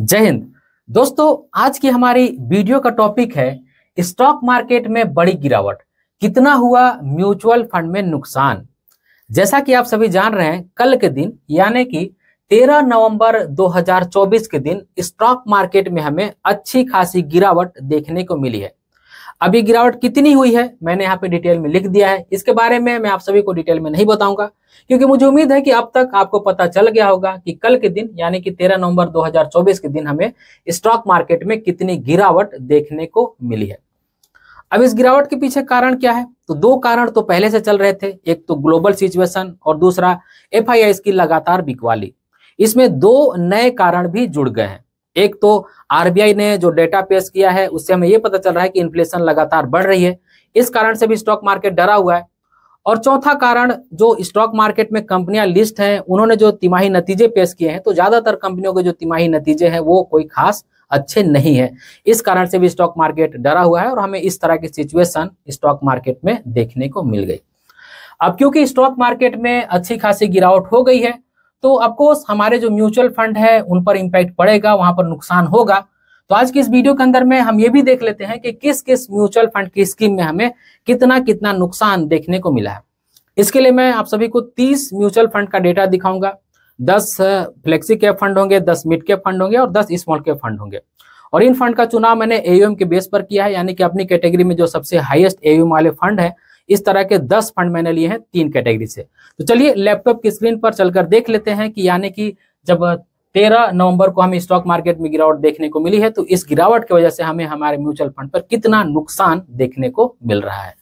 जय हिंद दोस्तों आज की हमारी वीडियो का टॉपिक है स्टॉक मार्केट में बड़ी गिरावट कितना हुआ म्यूचुअल फंड में नुकसान जैसा कि आप सभी जान रहे हैं कल के दिन यानी कि 13 नवंबर 2024 के दिन स्टॉक मार्केट में हमें अच्छी खासी गिरावट देखने को मिली है अभी गिरावट कितनी हुई है मैंने यहाँ पे डिटेल में लिख दिया है इसके बारे में मैं आप सभी को डिटेल में नहीं बताऊंगा क्योंकि मुझे उम्मीद है कि अब तक आपको पता चल गया होगा कि कल के दिन यानी कि 13 नवंबर 2024 के दिन हमें स्टॉक मार्केट में कितनी गिरावट देखने को मिली है अब इस गिरावट के पीछे कारण क्या है तो दो कारण तो पहले से चल रहे थे एक तो ग्लोबल सिचुएशन और दूसरा एफ की लगातार बिकवाली इसमें दो नए कारण भी जुड़ गए हैं एक तो आरबीआई ने जो डेटा पेश किया है उससे हमें ये पता चल रहा है कि इन्फ्लेशन लगातार बढ़ रही है इस कारण से भी स्टॉक मार्केट डरा हुआ है और चौथा कारण जो स्टॉक मार्केट में कंपनियां लिस्ट हैं उन्होंने जो तिमाही नतीजे पेश किए हैं तो ज्यादातर कंपनियों के जो तिमाही नतीजे हैं वो कोई खास अच्छे नहीं है इस कारण से भी स्टॉक मार्केट डरा हुआ है और हमें इस तरह की सिचुएशन स्टॉक मार्केट में देखने को मिल गई अब क्योंकि स्टॉक मार्केट में अच्छी खासी गिरावट हो गई है तो अफकोर्स हमारे जो म्यूचुअल फंड है उन पर इम्पैक्ट पड़ेगा वहां पर नुकसान होगा तो आज के इस वीडियो के अंदर में हम ये भी देख लेते हैं कि किस किस म्यूचुअल फंड की स्कीम में हमें कितना कितना नुकसान देखने को मिला है इसके लिए मैं आप सभी को 30 म्यूचुअल फंड का डेटा दिखाऊंगा 10 फ्लेक्सी कैप फंड होंगे 10 मिड कैप फंड होंगे और 10 स्मॉल कैप फंड होंगे और इन फंड का चुनाव मैंने एयूएम के बेस पर किया है यानी कि अपनी कैटेगरी में जो सबसे हाइएस्ट एयूएम वाले फंड है इस तरह के दस फंड मैंने लिए हैं तीन कैटेगरी से तो चलिए लैपटॉप की स्क्रीन पर चलकर देख लेते हैं कि यानी कि जब तेरह नवंबर को हमें स्टॉक मार्केट में गिरावट देखने को मिली है तो इस गिरावट की वजह से हमें हमारे म्यूचुअल फंड पर कितना नुकसान देखने को मिल रहा है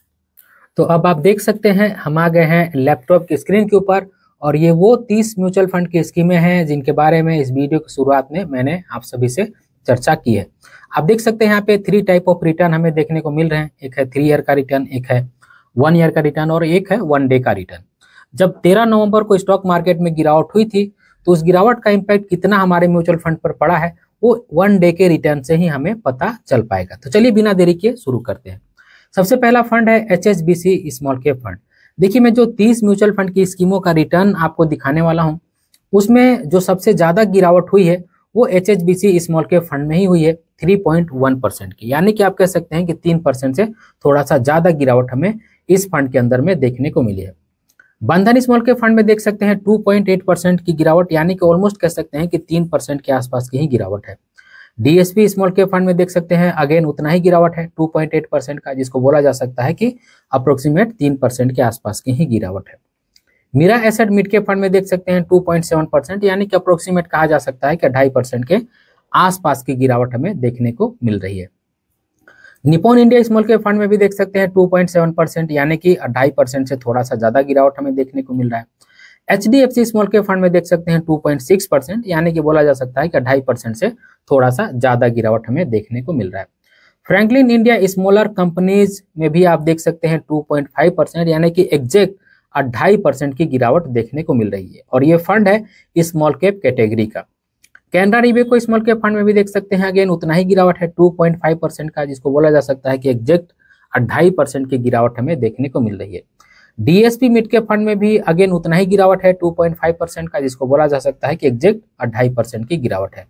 तो अब आप देख सकते हैं हम आ गए हैं लैपटॉप की स्क्रीन के ऊपर और ये वो तीस म्यूचुअल फंड की स्कीमें हैं जिनके बारे में इस वीडियो की शुरुआत में मैंने आप सभी से चर्चा की है आप देख सकते हैं यहाँ पे थ्री टाइप ऑफ रिटर्न हमें देखने को मिल रहे हैं एक है थ्री ईयर का रिटर्न एक है वन ईयर का रिटर्न और एक है वन डे का रिटर्न जब तेरह नवंबर को स्टॉक मार्केट में गिरावट हुई थी तो उस गिरावट का इम्पैक्ट कितना हमारे म्यूचुअल फंड पर पड़ा है वो वन डे के रिटर्न से ही हमें पता चल पाएगा तो चलिए बिना देरी के शुरू करते हैं सबसे पहला फंड है H S B C small cap fund देखिए मैं जो तीस म्यूचुअल फंड की स्कीमों का रिटर्न आपको दिखाने वाला हूँ उसमें जो सबसे ज़्यादा गिरावट हुई है वो H S B C small cap fund में ही हुई है थ्री पॉइंट वन परसेंट की यानी कि आप कह सकते हैं कि तीन परसेंट से थोड़ा सा ज़्यादा गिरावट हमें इस फंड के अंदर में देखने को मिली है बंधन स्मॉल के फंड में देख सकते हैं 2.8 परसेंट की गिरावट यानी कि ऑलमोस्ट कह सकते हैं कि तीन परसेंट के आसपास की ही गिरावट है डीएसपी स्मॉल के फंड में देख सकते हैं अगेन उतना ही गिरावट है 2.8 परसेंट का जिसको बोला जा सकता है कि अप्रोक्सीमेट तीन परसेंट के आसपास की ही गिरावट है Mirae asset mid cap fund में देख सकते हैं 2.7 परसेंट यानी कि अप्रोक्सीमेट कहा जा सकता है कि ढाई परसेंट के आसपास की गिरावट हमें देखने को मिल रही है Nippon India small cap fund में भी देख सकते हैं 2.7 परसेंट यानी कि ढाई परसेंट से थोड़ा सा ज्यादा गिरावट हमें देखने को मिल रहा है H D F C small cap fund में देख सकते हैं 2.6 परसेंट यानी कि बोला जा सकता है कि ढाई परसेंट से थोड़ा सा ज्यादा गिरावट हमें देखने को मिल रहा है फ्रेंकलिन इंडिया स्मॉलर कंपनीज में भी आप देख सकते हैं 2.5 परसेंट यानी कि एग्जैक्ट ढाई परसेंट की गिरावट देखने को मिल रही है और ये फंड है स्मॉल कैप कैटेगरी का कैनरा रिबे को स्मॉल कैप फंड में भी देख सकते हैं अगेन उतना ही गिरावट है 2.5 परसेंट का जिसको बोला जा सकता है कि एग्जैक्ट अट्ठाई परसेंट की गिरावट हमें देखने को मिल रही है डीएसपी मिड कैप फंड में भी अगेन उतना ही गिरावट है 2.5 परसेंट का जिसको बोला जा सकता है कि एग्जैक्ट अट्ठाई परसेंट की गिरावट है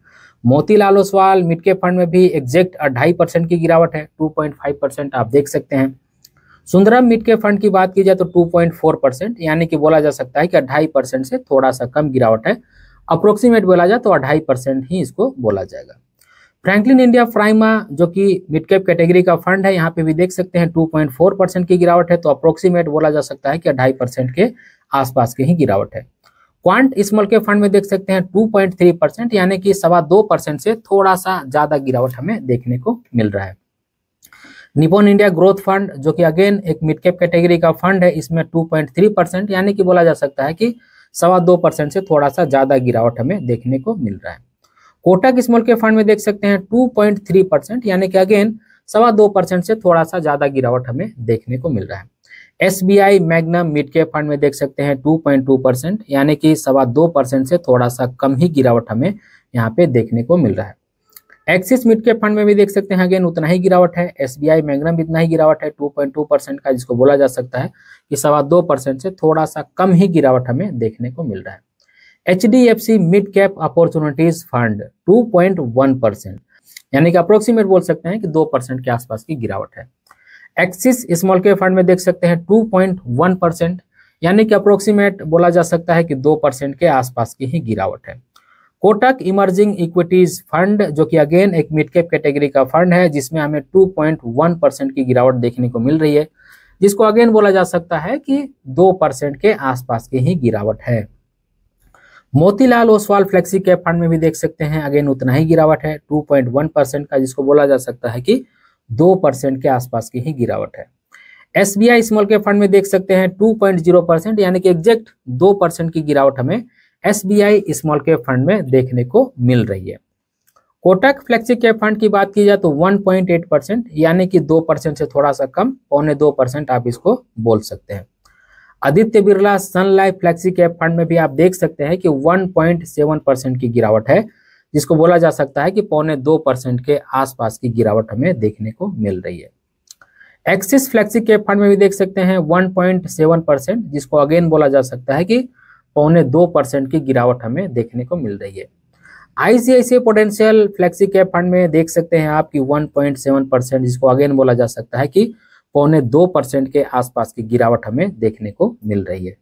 Motilal Oswal mid cap fund में भी एग्जैक्ट अट्ठाई परसेंट की गिरावट है 2.5 परसेंट आप देख सकते हैं सुंदरम मिड कैप फंड की बात की जाए तो 2.4 परसेंट यानी कि बोला जा सकता है कि अट्ठाई परसेंट से थोड़ा सा कम गिरावट है अप्रोक्सीमेट बोला जाए तो अढ़ाई परसेंट ही इसको बोला जाएगा फ्रैंकलिन इंडिया प्राइमा जो कि मिड कैप कैटेगरी का फंड है यहाँ पे भी देख सकते हैं 2.4 परसेंट की गिरावट है तो अप्रोक्सीमेट बोला जा सकता है कि अढ़ाई परसेंट के आसपास की ही गिरावट है क्वांट स्मॉल के फंड में देख सकते हैं 2.3 परसेंट यानी कि सवा दो परसेंट से थोड़ा सा ज्यादा गिरावट हमें देखने को मिल रहा है निपोन इंडिया ग्रोथ फंड जो कि अगेन एक मिड कैप कैटेगरी का फंड है इसमें थ्री परसेंट यानी कि बोला जा सकता है कि सवा दो परसेंट से थोड़ा सा ज़्यादा गिरावट हमें देखने को मिल रहा है कोटक स्मॉल के फंड में देख सकते हैं टू पॉइंट थ्री परसेंट यानी कि अगेन सवा दो परसेंट से थोड़ा सा ज़्यादा गिरावट हमें देखने को मिल रहा है S B I Magnum mid cap fund में देख सकते हैं टू पॉइंट टू परसेंट यानी कि सवा दो परसेंट से थोड़ा सा कम ही गिरावट हमें यहाँ पे देखने को मिल रहा है एक्सिस मिड के फंड में भी देख सकते हैं अगेन उतना ही गिरावट है एस बी आई मैग्नम भी इतना ही गिरावट है 2.2 परसेंट का जिसको बोला जा सकता है कि सवा दो परसेंट से थोड़ा सा कम ही गिरावट हमें देखने को मिल रहा है H D F C mid cap opportunities fund one percent यानी कि अप्रोक्सीमेट बोल सकते हैं कि दो परसेंट के आसपास की गिरावट है एक्सिस स्मॉल कैप फंड में देख सकते हैं वन परसेंट यानी कि अप्रोक्सीमेट बोला जा सकता है कि दो परसेंट के आसपास की ही गिरावट है कोटक इमर्जिंग इक्विटीज फंड जो कि अगेन एक मिड कैप कैटेगरी का फंड है जिसमें हमें 2.1 परसेंट की गिरावट देखने को मिल रही है जिसको अगेन बोला जा सकता है कि 2 परसेंट के आसपास की ही गिरावट है Motilal Oswal flexi cap fund में भी देख सकते हैं अगेन उतना ही गिरावट है टू परसेंट का जिसको बोला जा सकता है कि दो परसेंट के आसपास की ही गिरावट है S B I small cap fund में देख सकते हैं जीरो परसेंट यानी कि एग्जैक्ट दो परसेंट की गिरावट हमें एस स्मॉल कैप फंड में देखने को मिल रही है कोटक फ्लेक्सी कैप फंड की बात की जाए तो 1.8 परसेंट यानी कि दो परसेंट से थोड़ा सा कम पौने दो परसेंट आप इसको बोल सकते हैं Aditya Birla Sun Life flexi cap fund में भी आप देख सकते हैं कि 1.7 परसेंट की गिरावट है जिसको बोला जा सकता है कि पौने दो परसेंट के आसपास की गिरावट हमें देखने को मिल रही है एक्सिस फ्लेक्सी कैप फंड में भी देख सकते हैं वन परसेंट जिसको अगेन बोला जा सकता है कि पौने दो परसेंट की गिरावट हमें देखने को मिल रही है ICICI potential flexi cap fund में देख सकते हैं आपकी 1.7 परसेंट जिसको अगेन बोला जा सकता है कि पौने दो परसेंट के आसपास की गिरावट हमें देखने को मिल रही है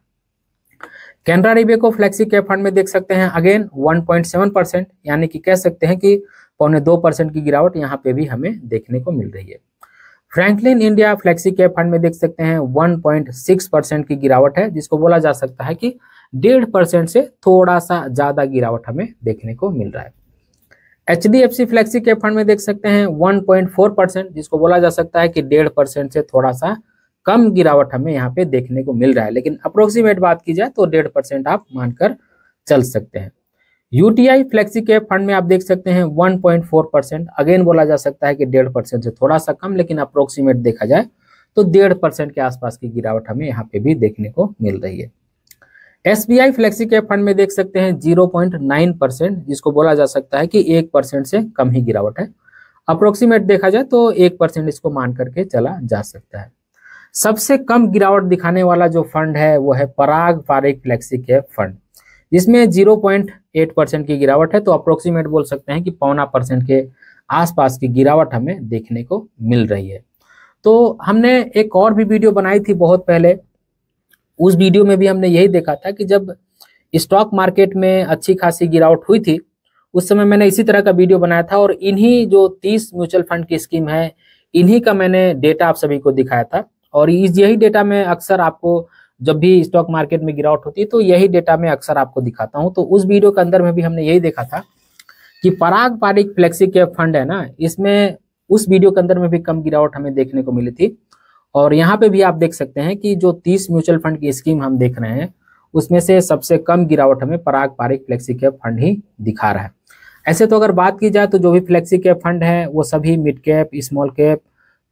कैनरा रिबे को फ्लेक्सी कैप फंड में देख सकते हैं अगेन 1.7 परसेंट यानी कि कह सकते हैं कि पौने दो परसेंट की गिरावट यहाँ पे भी हमें देखने को मिल रही है Franklin India flexi cap fund में देख सकते हैं 1.6 परसेंट की गिरावट है जिसको बोला जा सकता है कि डेढ़ परसेंट से थोड़ा सा ज़्यादा गिरावट हमें देखने को मिल रहा है H D F C flexi के फंड में देख सकते हैं वन पॉइंट फोर परसेंट जिसको बोला जा सकता है कि डेढ़ परसेंट से थोड़ा सा कम गिरावट हमें यहाँ पे देखने को मिल रहा है लेकिन अप्रोक्सीमेट बात की जाए तो डेढ़ परसेंट आप मानकर चल सकते हैं यूटीआई फ्लेक्सी के फंड में आप देख सकते हैं one point four percent again बोला जा सकता है कि डेढ़ परसेंट से थोड़ा सा कम लेकिन अप्रोक्सीमेट देखा जाए तो डेढ़ परसेंट के आसपास की गिरावट हमें यहाँ पे भी देखने को मिल रही है S B I flexi cap fund में देख सकते हैं जीरो पॉइंट नाइन परसेंट जिसको बोला जा सकता है कि एक परसेंट से कम ही गिरावट है अप्रोक्सीमेट देखा जाए तो एक परसेंट इसको मान करके चला जा सकता है सबसे कम गिरावट दिखाने वाला जो फंड है वो है Parag Parikh flexi cap fund जिसमें जीरो पॉइंट एट परसेंट की गिरावट है तो अप्रोक्सीमेट बोल सकते हैं कि पौना परसेंट के आसपास की गिरावट हमें देखने को मिल रही है तो हमने एक और भी वीडियो बनाई थी बहुत पहले उस वीडियो में भी हमने यही देखा था कि जब स्टॉक मार्केट में अच्छी खासी गिरावट हुई थी उस समय मैंने इसी तरह का वीडियो बनाया था और इन्हीं जो तीस म्यूचुअल फंड की स्कीम है इन्हीं का मैंने डेटा आप सभी को दिखाया था और इस यही डेटा में अक्सर आपको जब भी स्टॉक मार्केट में गिरावट होती है तो यही डेटा में अक्सर आपको दिखाता हूँ तो उस वीडियो के अंदर में भी हमने यही देखा था कि Parag Parikh flexi cap fund है ना इसमें उस वीडियो के अंदर में भी कम गिरावट हमें देखने को मिली थी और यहाँ पे भी आप देख सकते हैं कि जो 30 म्यूचुअल फंड की स्कीम हम देख रहे हैं उसमें से सबसे कम गिरावट हमें Parag Parikh flexi cap fund ही दिखा रहा है ऐसे तो अगर बात की जाए तो जो भी फ्लेक्सी कैप फंड है वो सभी मिड कैप स्मॉल कैप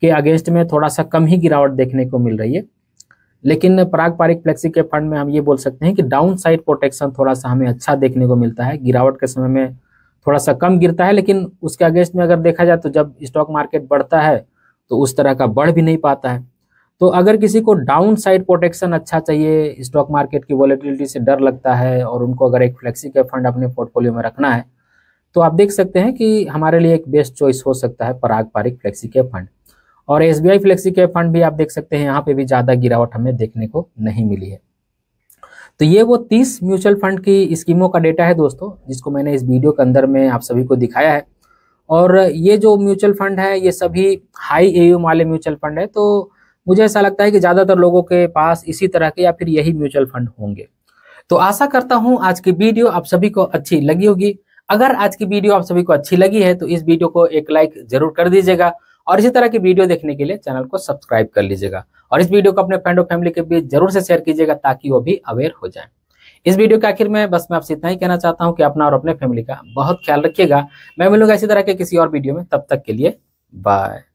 के अगेंस्ट में थोड़ा सा कम ही गिरावट देखने को मिल रही है लेकिन Parag Parikh flexi cap fund में हम ये बोल सकते हैं कि डाउन साइड प्रोटेक्शन थोड़ा सा हमें अच्छा देखने को मिलता है गिरावट के समय में थोड़ा सा कम गिरता है लेकिन उसके अगेंस्ट में अगर देखा जाए तो जब स्टॉक मार्केट बढ़ता है तो उस तरह का बढ़ भी नहीं पाता है तो अगर किसी को डाउन साइड प्रोटेक्शन अच्छा चाहिए स्टॉक मार्केट की वॉलेटिलिटी से डर लगता है और उनको अगर एक फ्लेक्सी कैप फंड अपने पोर्टफोलियो में रखना है तो आप देख सकते हैं कि हमारे लिए एक बेस्ट चॉइस हो सकता है Parag Parikh flexi cap fund और एस फ्लेक्सी कैप फंड भी आप देख सकते हैं यहाँ पे भी ज़्यादा गिरावट हमें देखने को नहीं मिली है तो ये वो तीस म्यूचुअल फंड की स्कीमों का डेटा है दोस्तों जिसको मैंने इस वीडियो के अंदर में आप सभी को दिखाया है और ये जो म्यूचुअल फंड है ये सभी हाई ए वाले म्यूचुअल फंड है तो मुझे ऐसा लगता है कि ज़्यादातर लोगों के पास इसी तरह के या फिर यही म्यूचुअल फंड होंगे तो आशा करता हूं आज की वीडियो आप सभी को अच्छी लगी होगी अगर आज की वीडियो आप सभी को अच्छी लगी है तो इस वीडियो को एक लाइक जरूर कर दीजिएगा और इसी तरह की वीडियो देखने के लिए चैनल को सब्सक्राइब कर लीजिएगा और इस वीडियो को अपने फ्रेंड और फैमिली के बीच जरूर से शेयर कीजिएगा ताकि वो भी अवेयर हो जाए इस वीडियो के आखिर में बस मैं आपसे इतना ही कहना चाहता हूँ कि अपना और अपने फैमिली का बहुत ख्याल रखिएगा मैं मिलूंगा इसी तरह के किसी और वीडियो में तब तक के लिए बाय